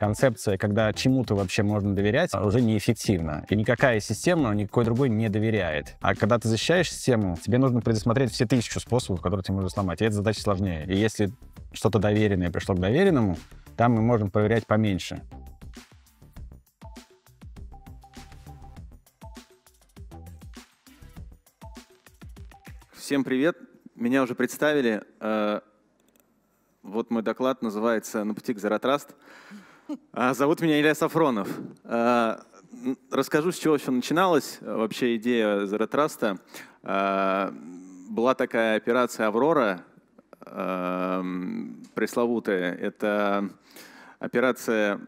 концепция, когда чему-то вообще можно доверять, уже неэффективна. И никакая система никакой другой не доверяет. А когда ты защищаешь систему, тебе нужно предусмотреть все тысячу способов, которые ты можешь сломать. И эта задача сложнее. И если что-то доверенное пришло к доверенному, там мы можем проверять поменьше. Всем привет. Меня уже представили. Э, вот мой доклад называется «На пути к Заратраст». А, зовут меня Илья Сафронов. А, расскажу, с чего все начиналось. Э, вообще идея Zero Trust. А, была такая операция «Аврора», пресловутая. Это операция,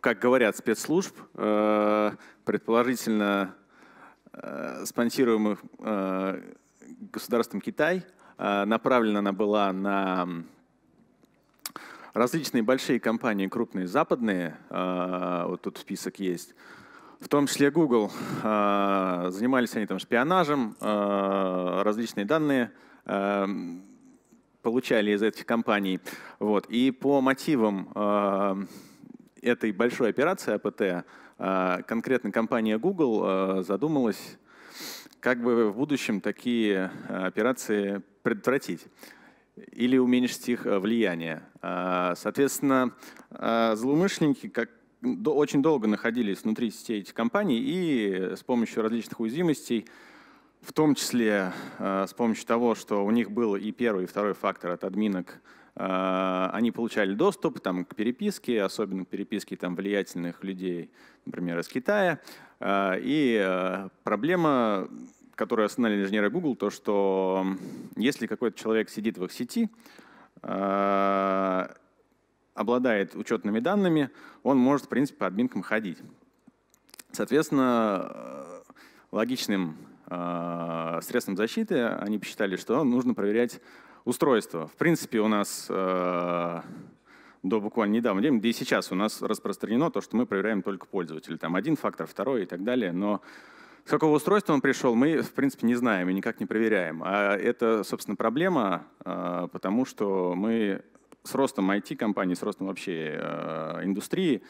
как говорят, спецслужб, предположительно спонсируемых государством Китай. Направлена она была на различные большие компании, крупные западные, а, вот тут список есть, в том числе Google, а, занимались они там шпионажем, а, различные данные получали из этих компаний. Вот. И по мотивам этой большой операции АПТ конкретно компания Google задумалась, как бы в будущем такие операции предотвратить или уменьшить их э, влияние. А, соответственно, а, злоумышленники как очень долго находились внутри сетей этих компаний и с помощью различных уязвимостей, в том числе а, с помощью того, что у них был и первый, и второй фактор от админок, они получали доступ там, к переписке, особенно к переписке там, влиятельных людей, например, из Китая. И э, проблема которые остановили инженеры Google, то что если какой-то человек сидит в их сети, э, обладает учетными данными, он может, в принципе, по админкам ходить. Соответственно, э, логичным э, средством защиты они посчитали, что нужно проверять устройство. В принципе, у нас до буквально недавнего времени, да и сейчас у нас распространено то, что мы проверяем только пользователя. Там один фактор, второй и так далее, но с какого устройства он пришел, мы, в принципе, не знаем и никак не проверяем. А это, собственно, проблема, а, потому что мы с ростом IT-компании, с ростом вообще а, индустрии,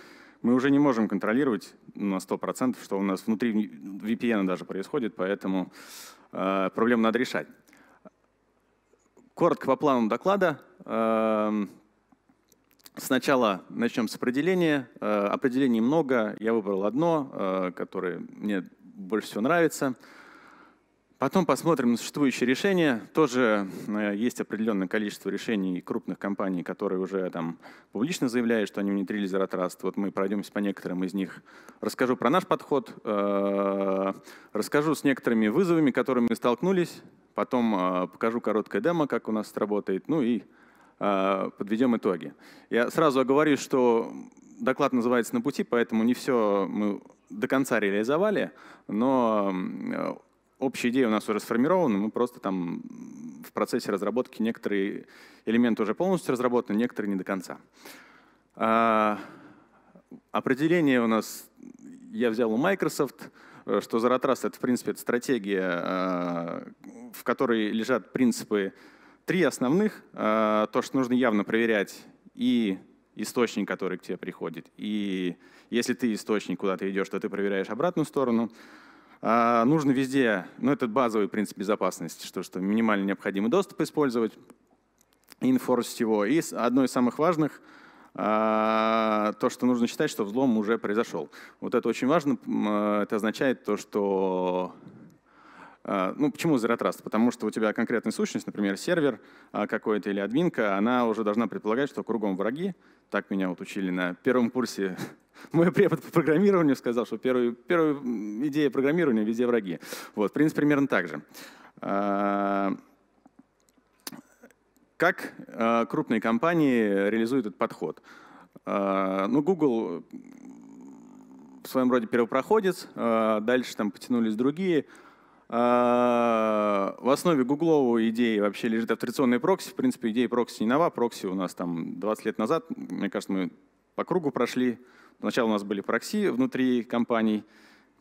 мы уже не можем контролировать на 100%, что у нас внутри VPN даже происходит, поэтому а, проблему надо решать. Коротко по плану доклада. Сначала начнем с определения. Определений много, я выбрал одно, которое мне больше всего нравится. Потом посмотрим на существующие решения. Тоже э, есть определенное количество решений крупных компаний, которые уже там публично заявляют, что они внедрили Zero Trust. Вот мы пройдемся по некоторым из них. Расскажу про наш подход, э, расскажу с некоторыми вызовами, которыми мы столкнулись, потом э, покажу короткое демо, как у нас работает, ну и подведем итоги. Я сразу оговорюсь, что доклад называется «На пути», поэтому не все мы до конца реализовали, но э, общая идея у нас уже сформирована, мы просто там в процессе разработки некоторые элементы уже полностью разработаны, некоторые не до конца. А, определение у нас я взял у Microsoft, э, что Zaratrust — это, в принципе, стратегия, э, в которой лежат принципы три основных. То, что нужно явно проверять и источник, который к тебе приходит. И если ты источник куда ты идешь, то ты проверяешь обратную сторону. А нужно везде, ну это базовый принцип безопасности, что, что минимально необходимый доступ использовать, инфорсить его. И одно из самых важных а, то, что нужно считать, что взлом уже произошел. Вот это очень важно. А, это означает то, что а, ну, почему Zero Trust? Потому что у тебя конкретная сущность, например, сервер а, какой-то или админка, она уже должна предполагать, что кругом враги. Так меня вот учили на первом курсе. Мой препод по программированию сказал, что первая идея программирования — везде враги. Вот, в принципе, примерно так же. А, как крупные компании реализуют этот подход? Ну, Google в своем роде первопроходец, дальше там потянулись другие — а, в основе гугловой идеи вообще лежит авторизационный прокси. В принципе, идея прокси не нова. Прокси у нас там 20 лет назад, мне кажется, мы по кругу прошли. Сначала у нас были прокси внутри компаний,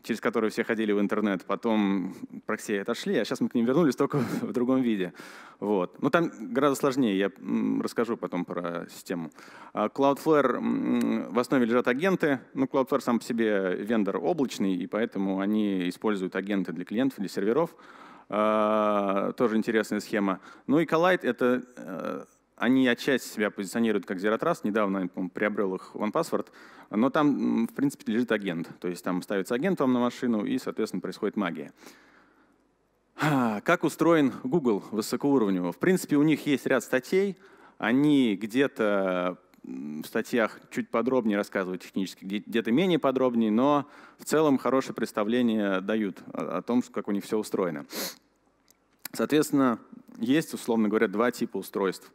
через которые все ходили в интернет, потом про проксеи отошли, а сейчас мы к ним вернулись только в другом виде. Вот. Но ну, там гораздо сложнее, я расскажу потом про систему. А, Cloudflare в основе лежат агенты, но ну, Cloudflare сам по себе вендор облачный, и поэтому они используют агенты для клиентов, для серверов. А, тоже интересная схема. Ну и Collide — это э, они отчасти себя позиционируют как Zero Trust. Недавно приобрел их OnePassword. Но там, в принципе, лежит агент. То есть там ставится агент вам на машину, и, соответственно, происходит магия. Как устроен Google высокоуровневый? В принципе, у них есть ряд статей. Они где-то в статьях чуть подробнее рассказывают технически, где-то менее подробнее, но в целом хорошее представление дают о том, как у них все устроено. Соответственно, есть, условно говоря, два типа устройств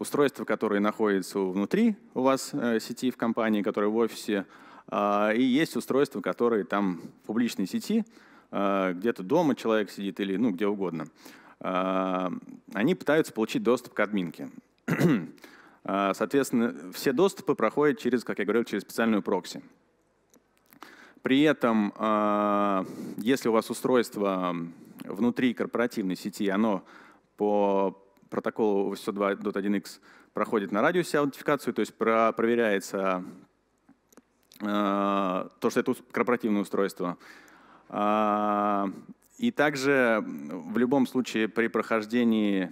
устройства, которые находятся внутри у вас э, сети в компании, которые в офисе, а, и есть устройства, которые там в публичной сети, э, где-то дома человек сидит или ну, где угодно. А, они пытаются получить доступ к админке. А, соответственно, все доступы проходят через, как я говорил, через специальную прокси. При этом, если у вас устройство внутри корпоративной сети, оно по протокол 802.1x проходит на радиусе аутентификацию, то есть про проверяется э, то, что это корпоративное устройство. Э, и также в любом случае при прохождении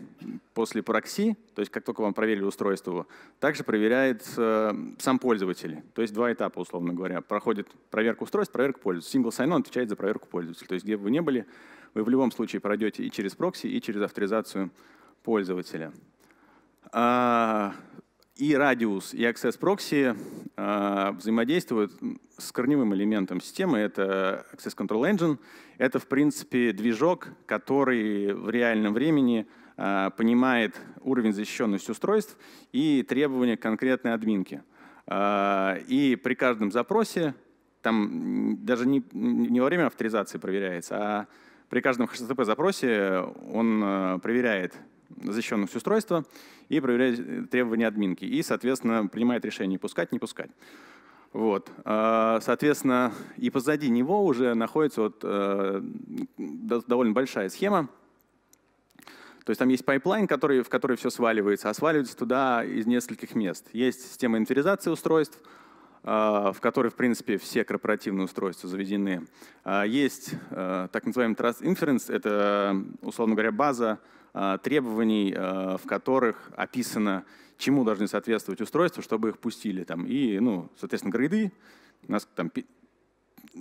после прокси, то есть как только вам проверили устройство, также проверяет э, сам пользователь. То есть два этапа, условно говоря. Проходит проверка устройств, проверка пользователя. Single sign-on отвечает за проверку пользователя. То есть где бы вы не были, вы в любом случае пройдете и через прокси, и через авторизацию пользователя. А, и радиус, и Access Proxy а, взаимодействуют с корневым элементом системы. Это Access Control Engine. Это, в принципе, движок, который в реальном времени а, понимает уровень защищенности устройств и требования конкретной админки И при каждом запросе, там даже не, не во время авторизации проверяется, а при каждом HTTP-запросе он проверяет защищенных устройства и проверяет э, требования админки. И, соответственно, принимает решение, пускать, не пускать. Вот. А, соответственно, и позади него уже находится вот, э, довольно большая схема. То есть там есть пайплайн, который, в который все сваливается, а сваливается туда из нескольких мест. Есть система инвентаризации устройств, а, в которой, в принципе, все корпоративные устройства заведены. А, есть а, так называемый Trust Inference, это, условно говоря, база требований, в которых описано, чему должны соответствовать устройства, чтобы их пустили. Там, и, ну, соответственно, грейды, у нас там,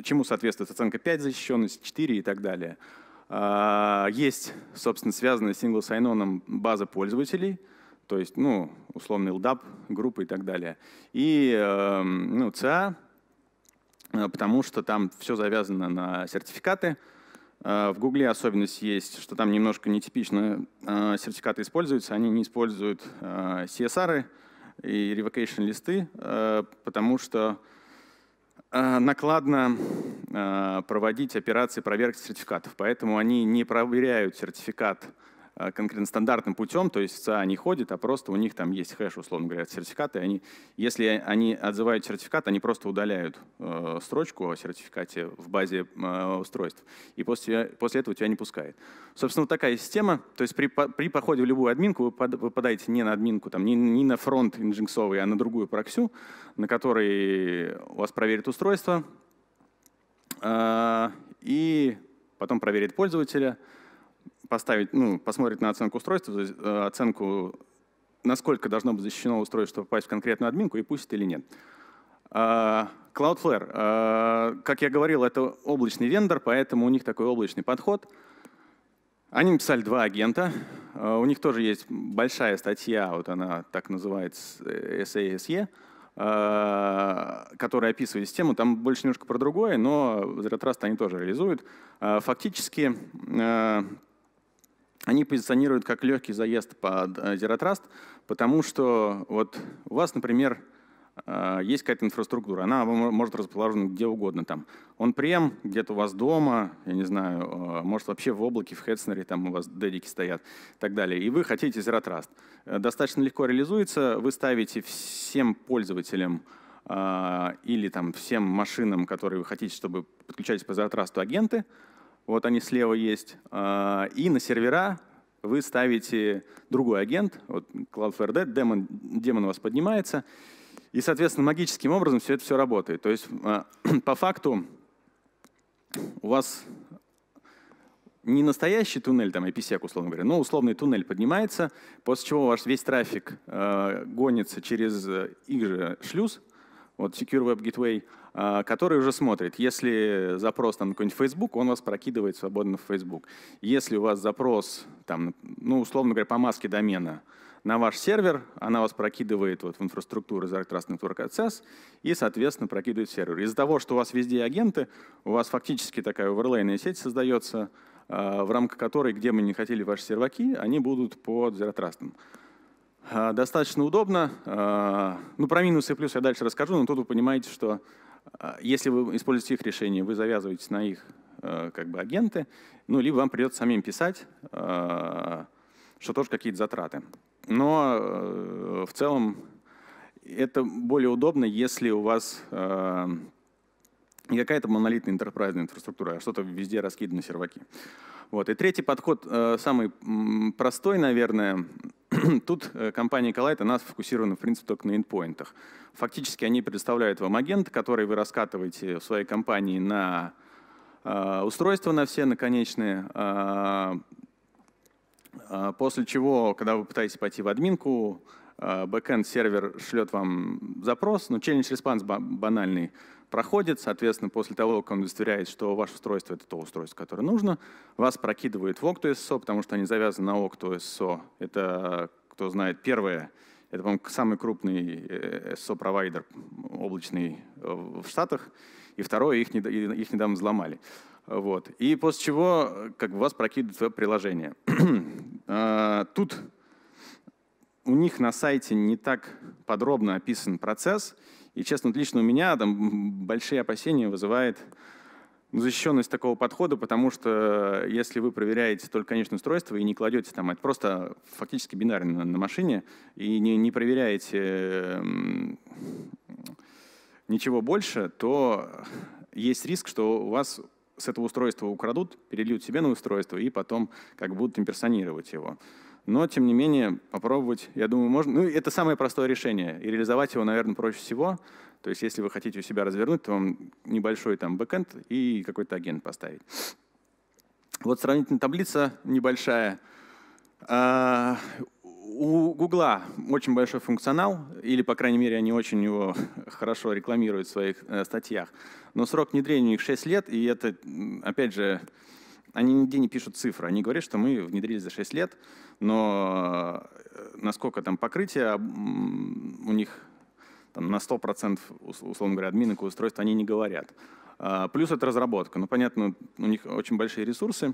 чему соответствует оценка 5 защищенность, 4 и так далее. Есть, собственно, связанная с сингл-сайноном база пользователей — то есть, ну, условный LDAP, группы и так далее. И, эм, ну, CA, э, потому что там все завязано на сертификаты. Э, в Гугле особенность есть, что там немножко нетипично э, сертификаты используются, они не используют CSR и revocation листы, потому что накладно проводить операции проверки сертификатов, поэтому они не проверяют сертификат а, конкретно стандартным путем, то есть в ЦА не ходит, а просто у них там есть хэш, условно говоря, сертификаты. Они, если они отзывают сертификат, они просто удаляют э, строчку о сертификате в базе э, устройств, и после, после этого тебя не пускает. Собственно, вот такая система, то есть при, при походе в любую админку вы, под, вы подаете не на админку, там, не, не на фронт инжинксовый, а на другую проксю, на которой у вас проверит устройство, э, и потом проверит пользователя, поставить, ну, посмотреть на оценку устройства, э, оценку, насколько должно быть защищено устройство, чтобы попасть в конкретную админку и пустит или нет. А, Cloudflare, а, как я говорил, это облачный вендор, поэтому у них такой облачный подход. Они написали два агента. А, у них тоже есть большая статья, вот она так называется э, SASE, которая описывает систему. Там больше немножко про другое, но Zero Trust они тоже реализуют. Фактически они позиционируют как легкий заезд под э, Zero Trust, потому что вот у вас, например, э, есть какая-то инфраструктура, она может расположена где угодно. Там он прем, где-то у вас дома, я не знаю, э, может вообще в облаке, в Хедснере, там у вас дедики стоят и так далее. И вы хотите Zero Trust. Достаточно легко реализуется, вы ставите всем пользователям или там всем машинам, которые вы хотите, чтобы подключались по Zero Trust агенты, вот они слева есть, а, и на сервера вы ставите другой агент, вот Cloudflare Dead, демон, демон у вас поднимается, и, соответственно, магическим образом все это все работает. То есть а, по факту у вас не настоящий туннель, там IPsec, условно говоря, но условный туннель поднимается, после чего ваш весь трафик э, гонится через их же шлюз, вот Secure Web Gateway, а, который уже смотрит, если запрос там, на какой-нибудь Facebook, он вас прокидывает свободно в Facebook. Если у вас запрос, там, ну, условно говоря, по маске домена на ваш сервер, она вас прокидывает вот, в инфраструктуру Zero Trust Network Access и, соответственно, прокидывает сервер. Из-за того, что у вас везде агенты, у вас фактически такая оверлейная сеть создается, а, в рамках которой, где мы не хотели ваши серваки, они будут под Zero Trust. А, достаточно удобно. А, ну, про минусы и плюсы я дальше расскажу, но тут вы понимаете, что а, если вы используете их решение, вы завязываетесь на их как бы агенты, ну, либо вам придется самим писать, что тоже какие-то затраты. Но в целом это более удобно, если у вас не какая-то монолитная интерпрайзная инфраструктура, а что-то везде раскиданы серваки. Вот. И третий подход, самый простой, наверное, Тут э, компания Collight, она сфокусирована, в принципе, только на endpoint'ах. Фактически они предоставляют вам агент, который вы раскатываете в своей компании на э, устройства, на все наконечные. Э, а, э, а, после чего, когда вы пытаетесь пойти в админку, э, бэкэнд сервер шлет вам запрос, ну, challenge response банальный, проходит, соответственно, после того, как он удостоверяет, что ваше устройство — это то устройство, которое нужно, вас прокидывает в OctoSO, потому что они завязаны на OctoSO. Это, кто знает, первое, это, по-моему, самый крупный э, SO-провайдер облачный э, в Штатах, и второе, их, их недавно взломали. Вот. И после чего как бы вас прокидывают веб-приложение. А, тут у них на сайте не так подробно описан процесс, и, честно, лично у меня там большие опасения вызывает защищенность такого подхода, потому что э, если вы проверяете только конечное устройство и не кладете там, а это просто фактически бинарно на машине, и не, не проверяете эм, ничего больше, то есть риск, что у вас с этого устройства украдут, перельют себе на устройство и потом как будут имперсонировать его. Но, тем не менее, попробовать, я думаю, можно. Ну, это самое простое решение. И реализовать его, наверное, проще всего. То есть, если вы хотите у себя развернуть, то вам небольшой там бэкэнд и какой-то агент поставить. Вот сравнительная таблица небольшая. А, у Гугла очень большой функционал, или, по крайней мере, они очень его хорошо рекламируют в своих э, статьях. Но срок внедрения у них 6 лет, и это, опять же, они нигде не пишут цифры. Они говорят, что мы внедрили за 6 лет но э, насколько там покрытие у них там, на 100%, условно говоря, админок устройств они не говорят. А, плюс это разработка. Ну, понятно, у них очень большие ресурсы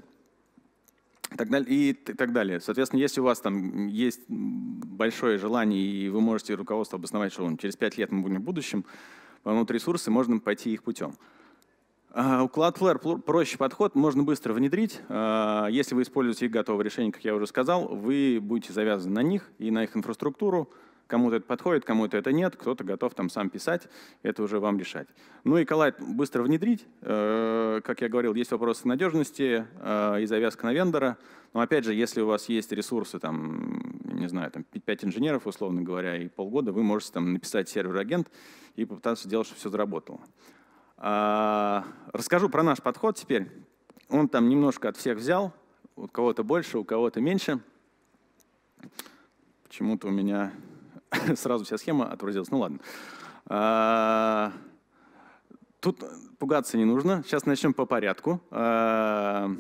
и так далее. И так далее. Соответственно, если у вас там есть большое желание, и вы можете руководство обосновать, что через 5 лет мы будем в будущем, вам ресурсы, можно пойти их путем. У Cloudflare проще подход, можно быстро внедрить. А, если вы используете их готовые решения, как я уже сказал, вы будете завязаны на них и на их инфраструктуру. Кому-то это подходит, кому-то это нет, кто-то готов там сам писать, это уже вам решать. Ну и коллайд быстро внедрить. Э, как я говорил, есть вопросы надежности э, и завязка на вендора. Но опять же, если у вас есть ресурсы, там, не знаю, там 5 инженеров, условно говоря, и полгода, вы можете там написать сервер-агент и попытаться сделать, чтобы все заработало. А, расскажу про наш подход теперь. Он там немножко от всех взял, у кого-то больше, у кого-то меньше. Почему-то у меня сразу вся схема отразилась. Ну ладно. А, тут пугаться не нужно. Сейчас начнем по порядку. А,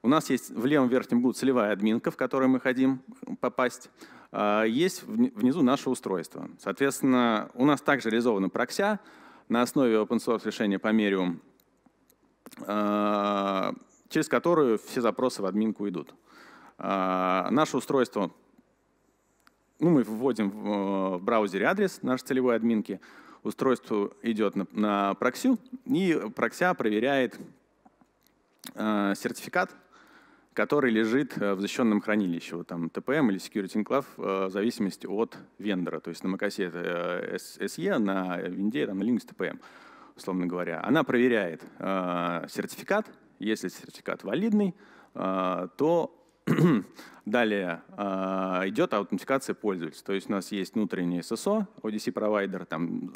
у нас есть в левом верхнем углу целевая админка, в которую мы хотим попасть. Есть внизу наше устройство. Соответственно, у нас также реализована прокся на основе open source решения по Мериум, а, через которую все запросы в админку идут. А, наше устройство, ну, мы вводим э, в браузере адрес нашей целевой админки, устройство идет на, на проксю, и прокся проверяет э, сертификат который лежит э, в защищенном хранилище, вот там TPM или Security Enclave, э, в зависимости от вендора. То есть на macOS это SE, э, на Windows, там, на Linux TPM, условно говоря. Она проверяет сертификат. Если сертификат валидный, то Далее идет аутентификация пользователя. То есть у нас есть внутренний SSO, ODC-провайдер, там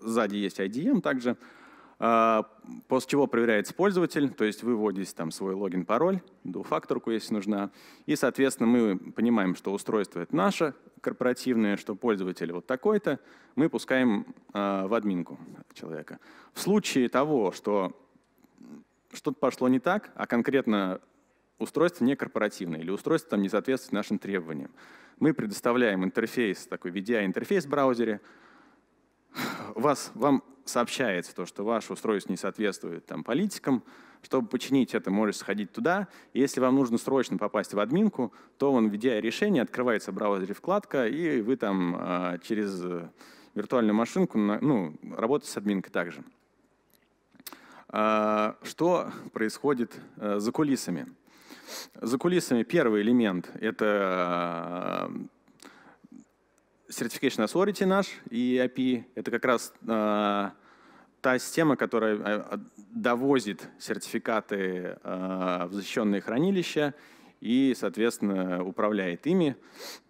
сзади есть IDM также, а, после чего проверяется пользователь, то есть вы вводите там свой логин, пароль, двухфакторку, если нужна. И, соответственно, мы понимаем, что устройство это наше корпоративное, что пользователь вот такой-то, мы пускаем а, в админку человека. В случае того, что что-то пошло не так, а конкретно устройство не корпоративное или устройство там не соответствует нашим требованиям, мы предоставляем интерфейс, такой VDI-интерфейс в браузере, вас, вам сообщается то, что ваше устройство не соответствует там, политикам, чтобы починить это, можете сходить туда. И если вам нужно срочно попасть в админку, то он, введя решение, открывается в браузере вкладка, и вы там э, через виртуальную машинку ну, работаете с админкой также. Э, что происходит э, за кулисами? За кулисами первый элемент — это э, Certification Authority наш и API — это как раз э, та система, которая а, довозит сертификаты э, в защищенные хранилища и, соответственно, управляет ими.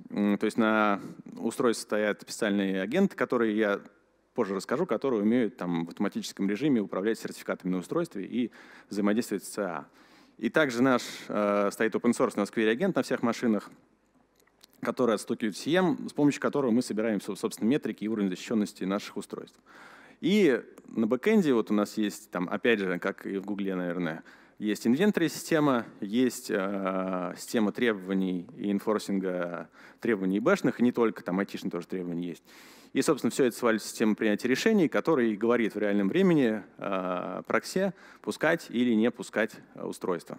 То есть на устройстве стоят специальные агенты, которые я позже расскажу, которые умеют там, в автоматическом режиме управлять сертификатами на устройстве и взаимодействовать с ЦА. И также наш э, стоит open source на Square агент на всех машинах — которая от стоки QCM, с помощью которого мы собираем, собственно, метрики и уровень защищенности наших устройств. И на бэкэнде вот у нас есть, там, опять же, как и в Гугле, наверное, есть инвентарь система, есть э, система требований и инфорсинга требований бэшных, и не только, там айтишные тоже требования есть. И, собственно, все это свалится в систему принятия решений, который говорит в реальном времени э, проксе, пускать или не пускать устройство.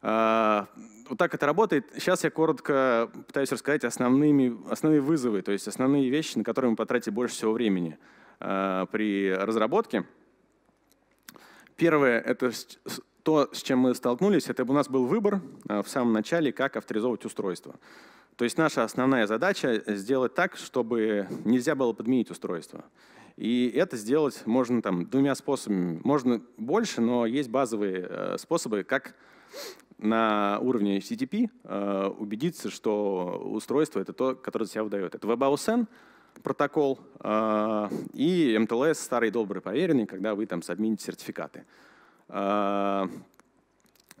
Э, вот так это работает. Сейчас я коротко пытаюсь рассказать основными, основные вызовы, то есть основные вещи, на которые мы потратили больше всего времени э, при разработке. Первое — это то, с чем мы столкнулись, это у нас был выбор э, в самом начале, как авторизовать устройство. То есть наша основная задача — сделать так, чтобы нельзя было подменить устройство. И это сделать можно там двумя способами. Можно больше, но есть базовые э, способы, как на уровне HTTP э, убедиться, что устройство — это то, которое себя выдает. Это WebAuthn протокол э, и MTLS, старый добрый поверенный, когда вы там сабмините сертификаты. Э,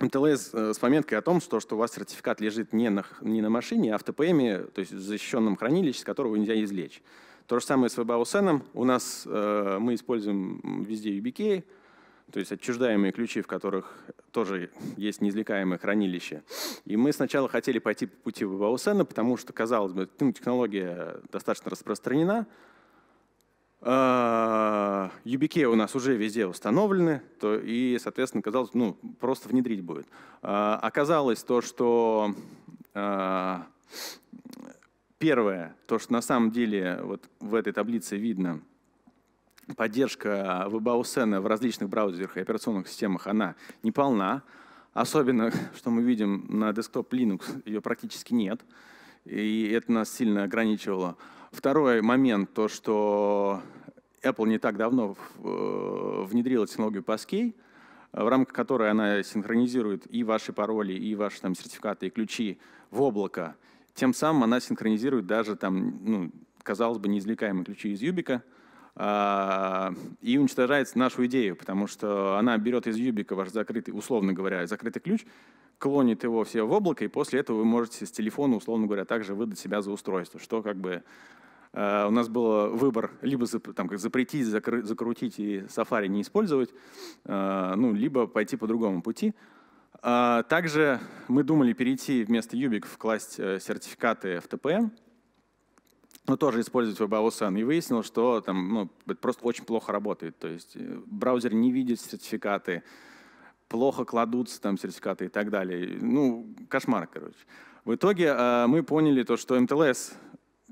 МТЛС э, с пометкой о том, что, что у вас сертификат лежит не на, не на машине, а в ТПМ, то есть в защищенном хранилище, с которого нельзя извлечь. То же самое с WebAuthn. У нас э, мы используем везде UBK, то есть отчуждаемые ключи, в которых тоже есть неизвлекаемое хранилище. И мы сначала хотели пойти по пути Баусена, потому что, казалось бы, ну, технология достаточно распространена, UBK а, у нас уже везде установлены, то и, соответственно, казалось, ну, просто внедрить будет. А, оказалось то, что а, первое, то, что на самом деле вот в этой таблице видно – поддержка VBAUSN в различных браузерах и операционных системах, она не полна. Особенно, что мы видим на десктоп Linux, ее практически нет. И это нас сильно ограничивало. Второй момент, то что Apple не так давно э, внедрила технологию Passkey, в рамках которой она синхронизирует и ваши пароли, и ваши там, сертификаты, и ключи в облако. Тем самым она синхронизирует даже, там, ну, казалось бы, неизвлекаемые ключи из Юбика – а, и уничтожает нашу идею, потому что она берет из юбика ваш закрытый, условно говоря, закрытый ключ, клонит его все в облако, и после этого вы можете с телефона, условно говоря, также выдать себя за устройство, что как бы э, у нас был выбор либо там, как запретить, закры, закрутить и Safari не использовать, э, ну, либо пойти по другому пути. А также мы думали перейти вместо юбик вкласть э, сертификаты в ТПМ, ну, тоже использовать WebAuthn, и выяснил, что там, ну, это просто очень плохо работает. То есть э, браузер не видит сертификаты, плохо кладутся там сертификаты и так далее. Ну, кошмар, короче. В итоге э, мы поняли то, что МТЛС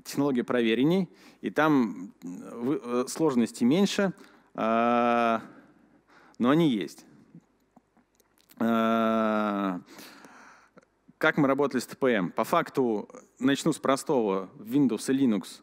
технология проверенней, и там э, э сложности меньше, но они есть. Как мы работали с TPM? По факту, начну с простого. Windows и Linux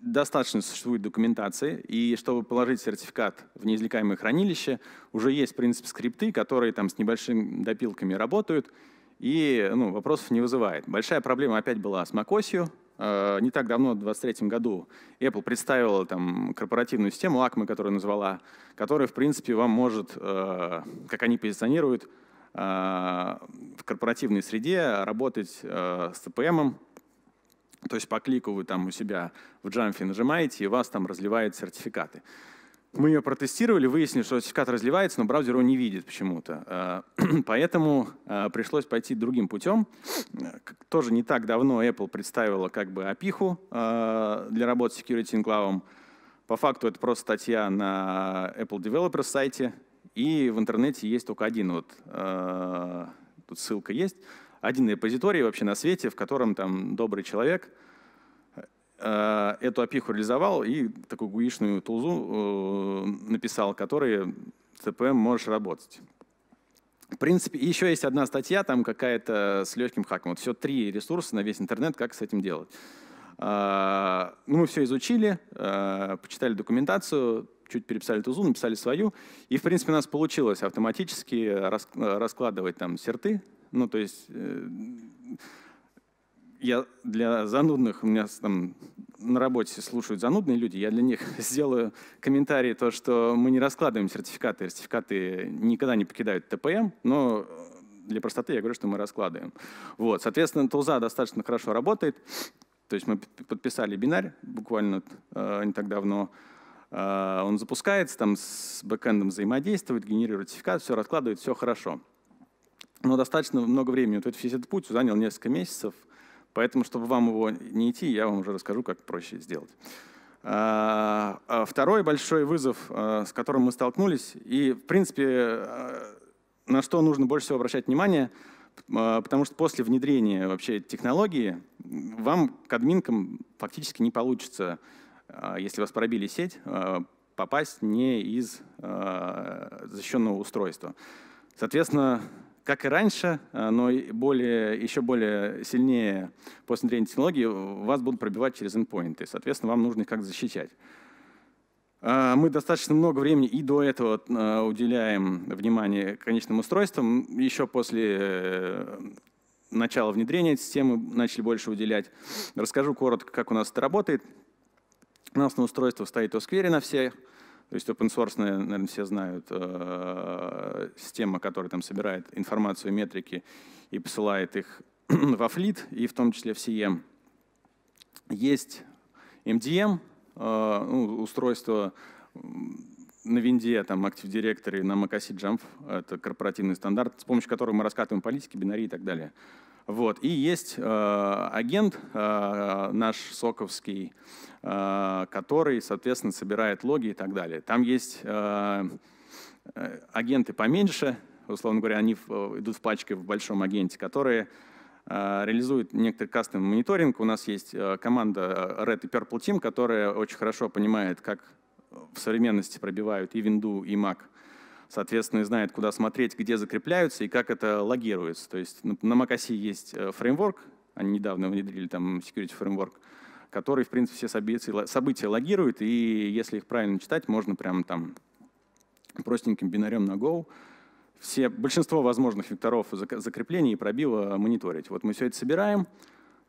достаточно существует документации, и чтобы положить сертификат в неизвлекаемое хранилище, уже есть, в принципе, скрипты, которые там с небольшими допилками работают, и ну, вопросов не вызывает. Большая проблема опять была с macOS'ю. Э, не так давно, в 2023 году, Apple представила там, корпоративную систему ACMA, которую назвала, которая, в принципе, вам может, э, как они позиционируют, а, в корпоративной среде работать а, с CPM, то есть по клику вы там у себя в джамфе нажимаете, и вас там разливают сертификаты. Мы ее протестировали, выяснили, что сертификат разливается, но браузер его не видит почему-то. А, поэтому пришлось пойти другим путем. Тоже не так давно Apple представила как бы опиху для работы с Security Enclave. По факту это просто статья на Apple Developer сайте, и в интернете есть только один вот, э, тут ссылка есть, один репозиторий вообще на свете, в котором там добрый человек э, эту опиху реализовал и такую гуишную тулзу э, написал, который с TPM можешь работать. В принципе, еще есть одна статья там какая-то с легким хаком. Вот все три ресурса на весь интернет, как с этим делать. Э, ну, мы все изучили, э, почитали документацию, чуть переписали тузу, написали свою, и, в принципе, у нас получилось автоматически раскладывать там серты, ну, то есть э, я для занудных, у меня там на работе слушают занудные люди, я для них сделаю комментарий, то, что мы не раскладываем сертификаты, сертификаты никогда не покидают ТПМ, но для простоты я говорю, что мы раскладываем. Вот, соответственно, тулза достаточно хорошо работает, то есть мы подписали бинарь буквально э, не так давно, Э, он запускается, там с бэкэндом взаимодействует, генерирует сертификат, все раскладывает, все хорошо. Но достаточно много времени. Вот весь этот путь занял несколько месяцев, поэтому, чтобы вам его не идти, я вам уже расскажу, как проще сделать. Э, а второй большой вызов, э, с которым мы столкнулись, и, в принципе, на что нужно больше всего обращать внимание, потому что после внедрения вообще технологии вам к админкам фактически не получится Э, если вас пробили сеть, э, попасть не из э, защищенного устройства. Соответственно, как и раньше, но более, еще более сильнее после внедрения технологии вас будут пробивать через endpoint. соответственно, вам нужно их как защищать. Мы достаточно много времени и до этого уделяем внимание конечным устройствам. Еще после начала внедрения системы начали больше уделять. Расскажу коротко, как у нас это работает резонансно устройство стоит у Скверина все, то есть open source, наверное, все знают, э, система, которая там собирает информацию, метрики и посылает их во флит, и в том числе в CM. E есть MDM, э, ну, устройство на винде, там, Active Directory, на MacOS Jump, это корпоративный стандарт, с помощью которого мы раскатываем политики, бинарии и так далее. Вот. И есть э, агент э, наш соковский, Э, который, соответственно, собирает логи и так далее. Там есть э, агенты поменьше, условно говоря, они э, идут в пачке в большом агенте, которые реализуют некоторый кастомный мониторинг. У нас есть команда Red и Purple Team, которая очень хорошо понимает, как в современности пробивают и Windows, и Mac. Соответственно, и знает, куда смотреть, где закрепляются и как это логируется. То есть на MacOS есть фреймворк, они недавно внедрили там security фреймворк, который, в принципе, все события, события логирует, и если их правильно читать, можно прямо там простеньким бинарем на Go все, большинство возможных векторов закрепления и пробива мониторить. Вот мы все это собираем,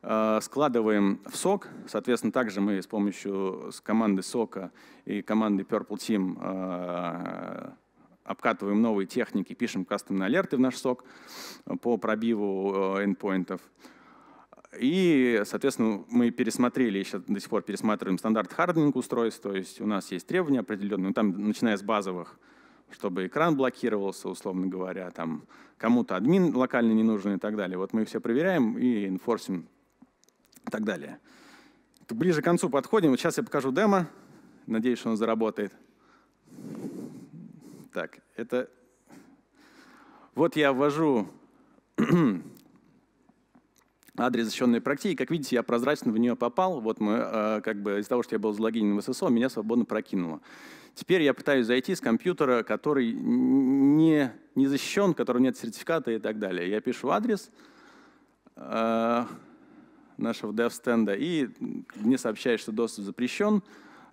э, складываем в сок. Соответственно, также мы с помощью команды сока и команды Purple Team э, обкатываем новые техники, пишем кастомные алерты в наш сок э, по пробиву эндпоинтов. endpoint и, соответственно, мы пересмотрели, еще до сих пор пересматриваем стандарт хардинг устройств, то есть у нас есть требования определенные, там, начиная с базовых, чтобы экран блокировался, условно говоря, там кому-то админ локально не нужен и так далее. Вот мы все проверяем и инфорсим и так далее. Ближе к концу подходим. Вот сейчас я покажу демо. Надеюсь, что он заработает. Так, это... Вот я ввожу адрес защищенной практики. Как видите, я прозрачно в нее попал. Вот мы, э, как бы из-за того, что я был залогинен в ССО, меня свободно прокинуло. Теперь я пытаюсь зайти с компьютера, который не, не защищен, у которого нет сертификата и так далее. Я пишу адрес э, нашего dev-стенда, и мне сообщают, что доступ запрещен,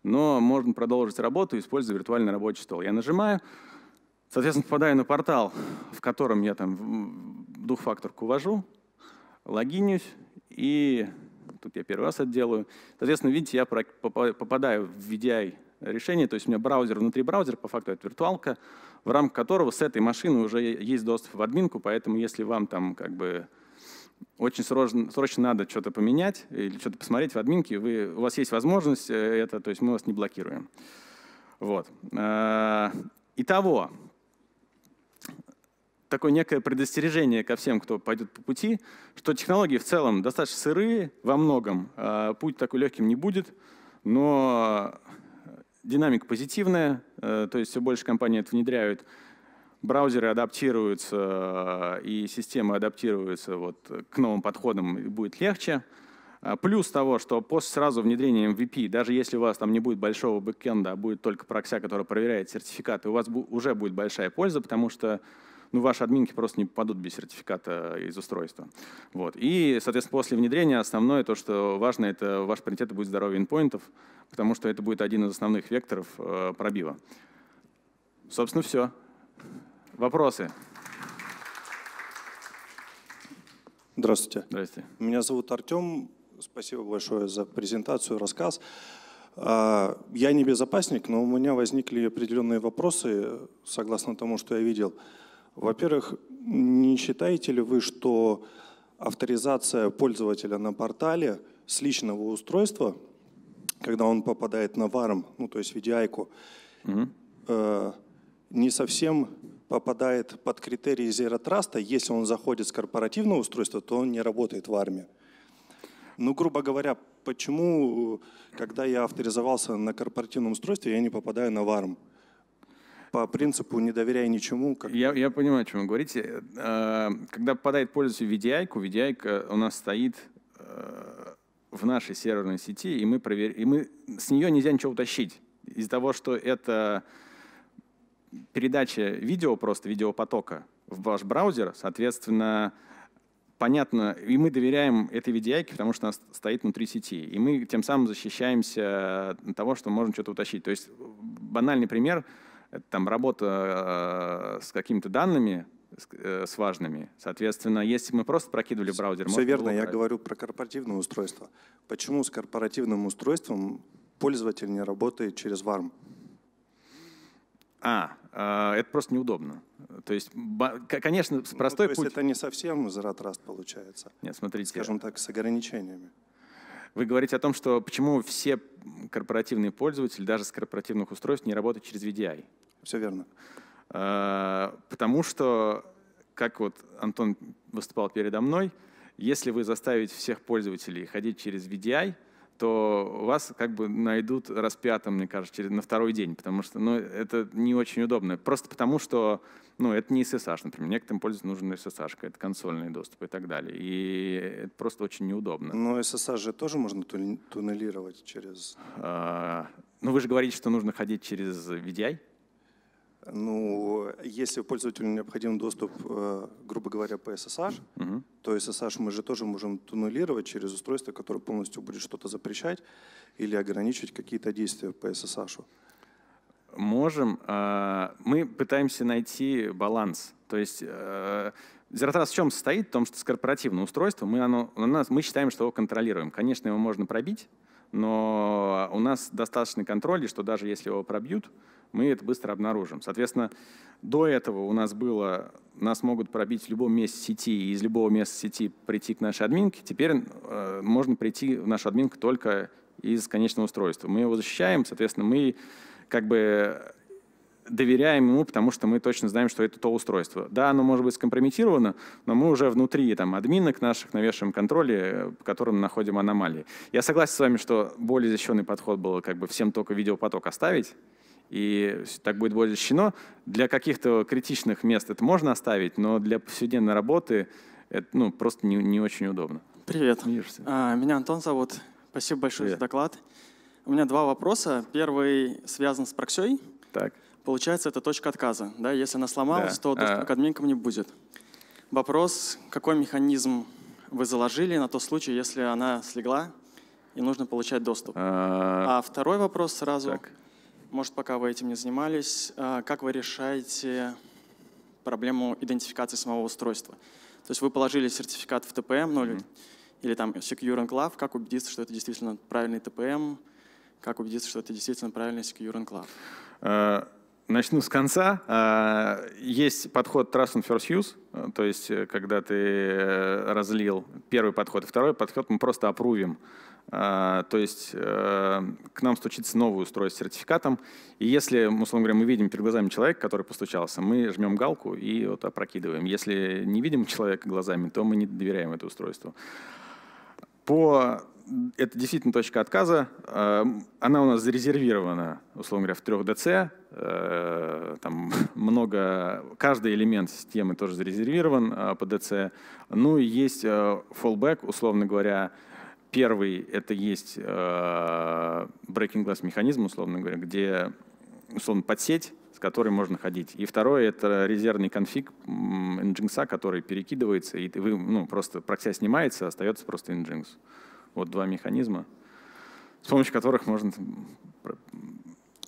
но можно продолжить работу, используя виртуальный рабочий стол. Я нажимаю, соответственно, попадаю на портал, в котором я там двухфакторку вожу логинюсь, и тут я первый раз это делаю. Соответственно, видите, я попадаю в VDI решение, то есть у меня браузер внутри браузера, по факту это виртуалка, в рамках которого с этой машины уже есть доступ в админку, поэтому если вам там как бы очень срочно, срочно надо что-то поменять или что-то посмотреть в админке, вы, у вас есть возможность э, это, то есть мы вас не блокируем. Вот. А, итого, такое некое предостережение ко всем, кто пойдет по пути, что технологии в целом достаточно сырые во многом, а путь такой легким не будет, но э, динамика позитивная, э, то есть все больше компаний это внедряют, браузеры адаптируются э, и системы адаптируются вот к новым подходам и будет легче. А плюс того, что после сразу внедрения MVP, даже если у вас там не будет большого бэкенда, а будет только прокся, который проверяет сертификаты, у вас уже будет большая польза, потому что ну, ваши админки просто не попадут без сертификата из устройства. Вот. И, соответственно, после внедрения основное, то, что важно, это ваш приоритет будет здоровье endpointов, потому что это будет один из основных векторов э, пробива. Собственно, все. Вопросы? Здравствуйте. Здравствуйте. Меня зовут Артем. Спасибо большое за презентацию, рассказ. А, я не безопасник, но у меня возникли определенные вопросы, согласно тому, что я видел. Во-первых, не считаете ли вы, что авторизация пользователя на портале с личного устройства, когда он попадает на ВАРМ, ну то есть VDI-ку, угу. э, не совсем попадает под критерии Zero Trust, а если он заходит с корпоративного устройства, то он не работает в армии. Ну, грубо говоря, почему, э, когда я авторизовался на корпоративном устройстве, я не попадаю на ВАРМ? по принципу «не доверяя ничему». Как... Я, я понимаю, о чем вы говорите. Э, когда попадает пользователь в VDI, VDI э, у нас стоит э, в нашей серверной сети, и мы, провер... и мы с нее нельзя ничего утащить. Из-за того, что это передача видео, просто видеопотока в ваш браузер, соответственно, понятно, и мы доверяем этой VDI, потому что она стоит внутри сети. И мы тем самым защищаемся от того, что можем что-то утащить. То есть банальный пример — это там работа э, с какими-то данными, э, с важными. Соответственно, если мы просто прокидывали браузер... Все верно, я говорю про корпоративное устройство. Почему с корпоративным устройством пользователь не работает через Варм? А, э, это просто неудобно. То есть, конечно, ну, простой ну, то есть путь... это не совсем Zeratrust получается. Нет, смотрите. Скажем так, с ограничениями. Вы говорите о том, что почему все корпоративные пользователи, даже с корпоративных устройств, не работают через VDI. Все верно. А, потому что, как вот Антон выступал передо мной, если вы заставите всех пользователей ходить через VDI – то вас как бы найдут распятым, мне кажется, через, на второй день, потому что ну, это не очень удобно. Просто потому что ну, это не SSH, например. Некоторым пользователям нужен SSH, это консольный доступ и так далее. И это просто очень неудобно. Но SSH же тоже можно туннелировать через... А, ну, вы же говорите, что нужно ходить через VDI. Ну, если пользователю необходим доступ, э, грубо говоря, по SSH, угу. то SSH мы же тоже можем туннелировать через устройство, которое полностью будет что-то запрещать или ограничивать какие-то действия по SSH. Можем. А, мы пытаемся найти баланс. То есть э, Зеротрас в чем состоит? В том, что с корпоративного устройства мы, оно, у нас, мы считаем, что его контролируем. Конечно, его можно пробить, но у нас достаточный контроль, и что даже если его пробьют, мы это быстро обнаружим. Соответственно, до этого у нас было, нас могут пробить в любом месте сети, и из любого места сети прийти к нашей админке. Теперь э, можно прийти в нашу админку только из конечного устройства. Мы его защищаем, соответственно, мы как бы доверяем ему, потому что мы точно знаем, что это то устройство. Да, оно может быть скомпрометировано, но мы уже внутри там, админок наших навешиваем контроли, по которым находим аномалии. Я согласен с вами, что более защищенный подход был как бы всем только видеопоток оставить, и так будет более защищено. Для каких-то критичных мест это можно оставить, но для повседневной работы это ну, просто не, не очень удобно. Привет. Миришься. А, меня Антон зовут. Спасибо большое Привет. за доклад. У меня два вопроса. Первый связан с проксей. Так. Получается, это точка отказа. Да? Если она сломалась, да. то доступ а... к админкам не будет. Вопрос, какой механизм вы заложили на тот случай, если она слегла и нужно получать доступ. А, а второй вопрос сразу. Так. Может, пока вы этим не занимались, а как вы решаете проблему идентификации самого устройства? То есть вы положили сертификат в ТПМ, 0 mm-hmm. или там Secure Enclave, как убедиться, что это действительно правильный ТПМ, как убедиться, что это действительно правильный Secure Enclave? А, Начну с конца. А, есть подход Trust and First Use, а, то есть э, когда ты э, разлил первый подход второй подход, мы просто опрувим. А, то есть э, к нам стучится новое устройство с сертификатом, и если, условно говоря, мы видим перед глазами человека, который постучался, мы жмем галку и вот опрокидываем. Если не видим человека глазами, то мы не доверяем это устройству. По это действительно точка отказа. Эм, она у нас зарезервирована, условно говоря, в трех ДЦ. Э, там много, каждый элемент системы тоже зарезервирован э, по ДЦ. Ну и есть э, fallback, условно говоря, первый — это есть breaking glass механизм, условно говоря, где условно под сеть, с которой можно ходить. И второе — это резервный конфиг Nginx, который перекидывается, и вы, ну, просто прокся снимается, остается просто Nginx. Вот два механизма, с помощью которых можно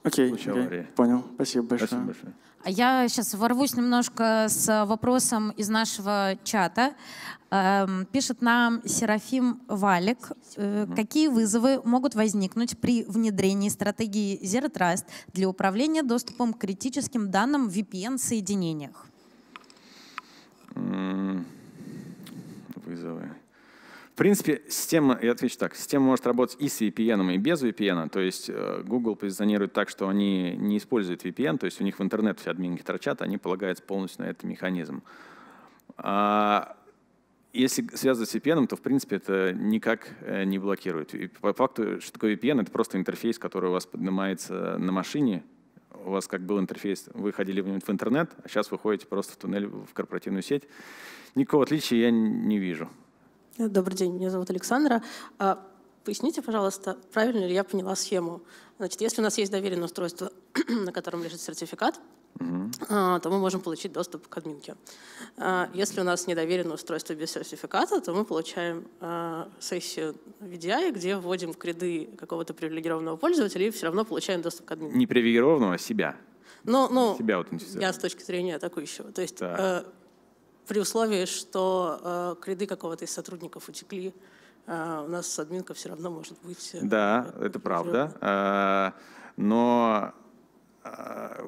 Окей, okay, okay. понял. Спасибо большое. Спасибо большое. А я сейчас ворвусь немножко с вопросом из нашего чата. Эм, пишет нам Серафим Валик. Э, какие вызовы могут возникнуть при внедрении стратегии Zero Trust для управления доступом к критическим данным в VPN-соединениях? Вызовы. В принципе, система, я отвечу так, система может работать и с VPN, и без VPN. То есть э, Google позиционирует так, что они не используют VPN, то есть у них в интернет все админки торчат, они полагаются полностью на этот механизм. А если связывать с VPN, то, в принципе, это никак э, не блокирует. И по факту, что такое VPN, это просто интерфейс, который у вас поднимается на машине, у вас как был интерфейс, вы ходили в интернет, а сейчас вы ходите просто в туннель в корпоративную сеть. Никакого отличия я не вижу. Добрый день, меня зовут Александра. А, поясните, пожалуйста, правильно ли я поняла схему? Значит, если у нас есть доверенное устройство, на котором лежит сертификат, mm-hmm. то мы можем получить доступ к админке. А, если у нас недоверенное устройство без сертификата, то мы получаем сессию VDI, где вводим креды какого-то привилегированного пользователя и все равно получаем доступ к админке. Не привилегированного, а себя. Ну, ну, себя вот я с точки зрения атакующего. То есть так при условии, что э, креды какого-то из сотрудников утекли, э, у нас админка все равно может быть. Э, да, э, это правда. Э, но э,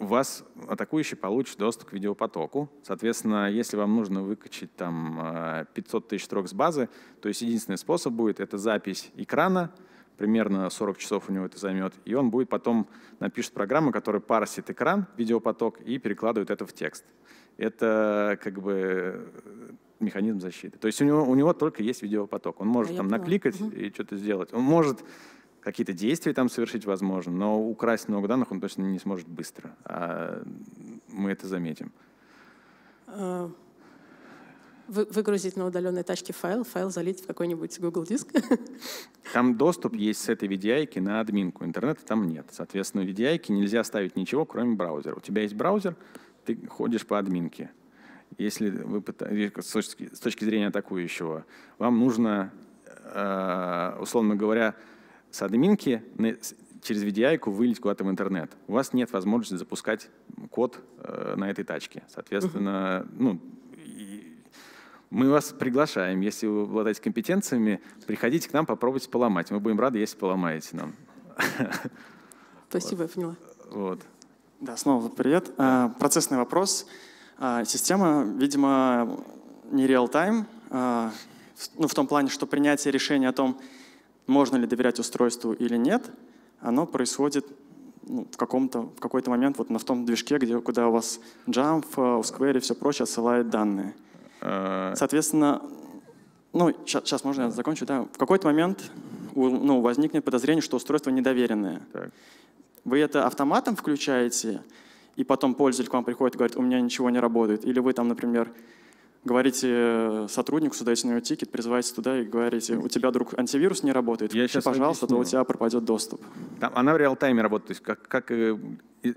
у вас атакующий получит доступ к видеопотоку. Соответственно, если вам нужно выкачать там 500 э, тысяч строк с базы, то есть единственный способ будет это запись экрана, примерно 40 часов у него это займет, и он будет потом напишет программу, которая парсит экран, видеопоток, и перекладывает это в текст это как бы механизм защиты. То есть у него, у него только есть видеопоток. Он может а там накликать угу. и что-то сделать. Он может какие-то действия там совершить, возможно, но украсть много данных он точно не сможет быстро. А мы это заметим. А, вы, выгрузить на удаленной тачке файл, файл залить в какой-нибудь Google диск. Там доступ есть с этой VDI на админку. Интернета там нет. Соответственно, VDI нельзя ставить ничего, кроме браузера. У тебя есть браузер, ты ходишь по админке. Если вы э, с точки, с точки зрения атакующего, вам нужно, э, условно говоря, с админки через VDI вылить куда-то в интернет. У вас нет возможности запускать код э, на этой тачке. Соответственно, ну, мы вас приглашаем. Если вы обладаете компетенциями, приходите к нам, попробуйте поломать. Мы будем рады, если поломаете нам. Спасибо, я поняла. Вот. Да, снова привет. А, процессный вопрос. А, система, видимо, не реал-тайм, а, ну, в том плане, что принятие решения о том, можно ли доверять устройству или нет, оно происходит ну, в, каком-то, в какой-то момент вот на в том движке, где, куда у вас Jump, у Square и все прочее отсылает данные. Соответственно, ну, сейчас можно я закончу, да. В какой-то момент ну, возникнет подозрение, что устройство недоверенное. Так. Вы это автоматом включаете, и потом пользователь к вам приходит и говорит, у меня ничего не работает. Или вы там, например, говорите сотруднику, сдаете на него тикет, призываете туда и говорите, у тебя, друг, антивирус не работает, Я сейчас пожалуйста, объясню. А то у тебя пропадет доступ. Там, она в реал-тайме работает, то есть как, как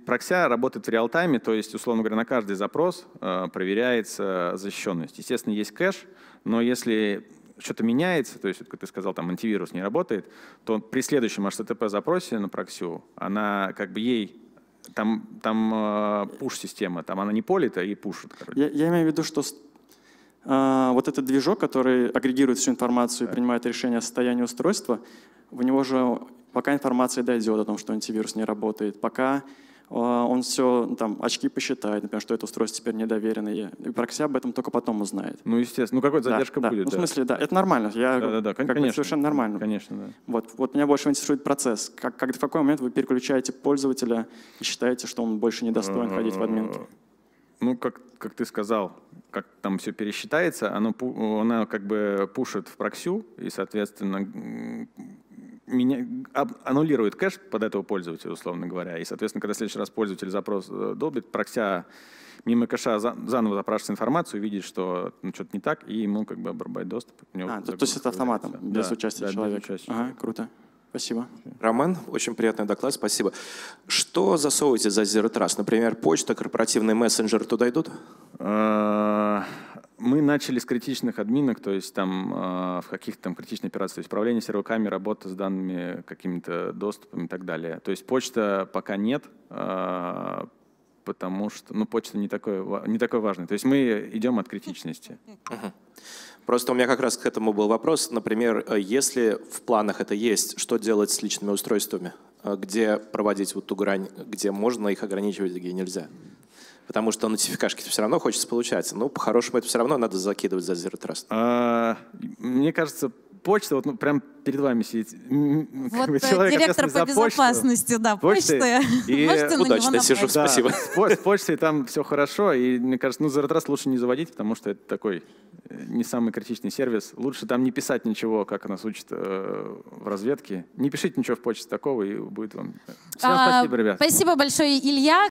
Прокся работает в реал-тайме, то есть, условно говоря, на каждый запрос э, проверяется защищенность. Естественно, есть кэш, но если что-то меняется, то есть, как ты сказал, там антивирус не работает, то при следующем HTTP-запросе на проксю, она как бы ей там, там э, пуш-система, там она не полита и пушит. Я, я имею в виду, что э, вот этот движок, который агрегирует всю информацию так. и принимает решение о состоянии устройства, у него же пока информация дойдет о том, что антивирус не работает, пока а, он все, ну, там, очки посчитает, например, что это устройство теперь недоверенное. И прокси об этом только потом узнает. Ну, естественно. Ну, какая-то задержка да, будет. Да. Ну, в смысле, да, это нормально. Я, да, да, да, как конечно. совершенно нормально. Конечно, да. Вот, вот меня больше интересует процесс. Как, как, в какой момент вы переключаете пользователя и считаете, что он больше недостоин э, ходить в админку? Ну, как, как ты сказал, как там все пересчитается, оно, оно как бы пушит в проксю, и, соответственно, меня, об, аннулирует кэш под этого пользователя, условно говоря. И, соответственно, когда в следующий раз пользователь запрос э, долбит, прокся мимо кэша за, заново запрашивает информацию, видит, что ну, что-то не так, и ему как бы обрубать доступ. а, загрузка, то есть это автоматом, да, без участия да, человека. Без участия ага, круто. Спасибо. Роман, очень приятный доклад, спасибо. Что засовываете за Zero Trust? Например, почта, корпоративный мессенджер туда идут? Э, мы начали с критичных админок, то есть там э, в каких-то там критичных операциях, то есть управление серваками, работа с данными, какими-то доступами и так далее. То есть почта пока нет, э, потому что ну, почта не такой, не такой важный. То есть мы идем от критичности. Просто у меня как раз к этому был вопрос. Например, если в планах это есть, что делать с личными устройствами? Где проводить вот ту грань, где можно их ограничивать, а где нельзя? потому что нотификашки все равно хочется получать. Ну, по-хорошему, это все равно надо закидывать за Zero Trust. А, мне кажется, почта, вот ну, прям перед вами сидит вот, бы, э, человек, директор по безопасности, почту, да, почты. И... Удачно на сижу, да, спасибо. С, с почтой там все хорошо, и мне кажется, ну, Zero Trust лучше не заводить, потому что это такой э, не самый критичный сервис. Лучше там не писать ничего, как нас учат э, в разведке. Не пишите ничего в почте такого, и будет вам... Всем а, спасибо, ребят. Спасибо большое, Илья.